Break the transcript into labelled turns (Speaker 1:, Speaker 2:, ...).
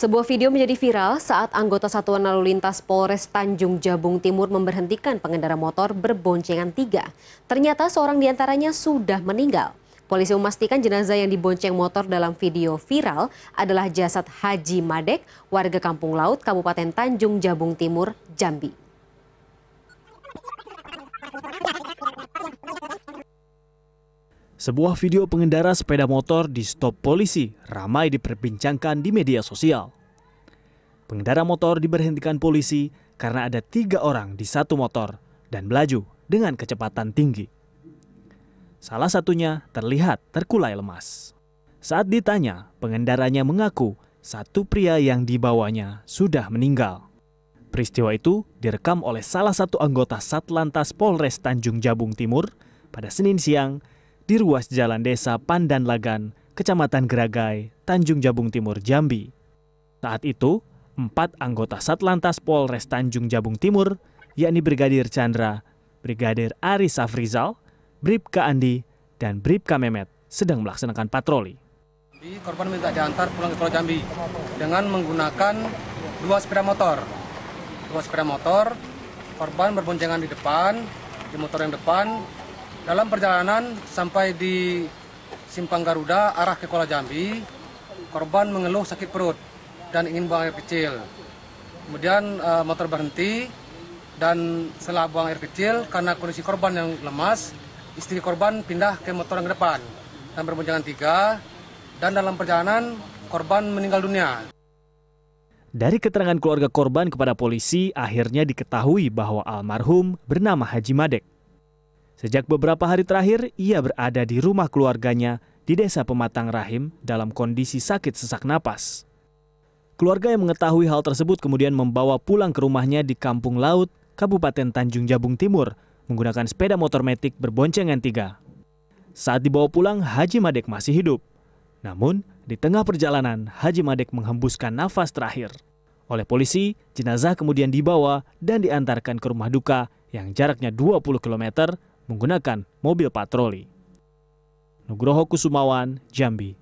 Speaker 1: Sebuah video menjadi viral saat anggota Satuan Lalu Lintas Polres Tanjung Jabung Timur memberhentikan pengendara motor berboncengan tiga. Ternyata seorang diantaranya sudah meninggal. Polisi memastikan jenazah yang dibonceng motor dalam video viral adalah jasad Haji Madek, warga Kampung Laut, Kabupaten Tanjung Jabung Timur, Jambi.
Speaker 2: Sebuah video pengendara sepeda motor di stop polisi ramai diperbincangkan di media sosial. Pengendara motor diberhentikan polisi karena ada tiga orang di satu motor dan melaju dengan kecepatan tinggi. Salah satunya terlihat terkulai lemas. Saat ditanya, pengendaranya mengaku satu pria yang dibawanya sudah meninggal. Peristiwa itu direkam oleh salah satu anggota Satlantas Polres Tanjung Jabung Timur pada Senin siang di ruas jalan desa Pandan Lagan, Kecamatan Geragai, Tanjung Jabung Timur, Jambi. Saat itu, empat anggota Satlantas Polres Tanjung Jabung Timur, yakni Brigadir Chandra, Brigadir Ari Safrizal, Bribka Andi, dan Bribka Memet sedang melaksanakan patroli.
Speaker 3: Korban minta diantar pulang ke Pulau Jambi dengan menggunakan dua sepeda motor. Dua sepeda motor, korban berboncengan di depan, di motor yang depan, dalam perjalanan sampai di Simpang Garuda arah ke Kuala Jambi, korban mengeluh sakit perut dan ingin buang air kecil. Kemudian uh, motor berhenti dan setelah buang air kecil karena kondisi korban yang lemas, istri korban pindah ke motor yang depan dan berboncengan tiga dan dalam perjalanan korban meninggal dunia.
Speaker 2: Dari keterangan keluarga korban kepada polisi, akhirnya diketahui bahwa almarhum bernama Haji Madek. Sejak beberapa hari terakhir, ia berada di rumah keluarganya di desa Pematang Rahim dalam kondisi sakit sesak napas. Keluarga yang mengetahui hal tersebut kemudian membawa pulang ke rumahnya di Kampung Laut, Kabupaten Tanjung Jabung Timur, menggunakan sepeda motor metik berboncengan tiga. Saat dibawa pulang, Haji Madek masih hidup. Namun, di tengah perjalanan, Haji Madek menghembuskan nafas terakhir. Oleh polisi, jenazah kemudian dibawa dan diantarkan ke rumah duka yang jaraknya 20 km menggunakan mobil patroli. Nugroho Kusumawan, Jambi.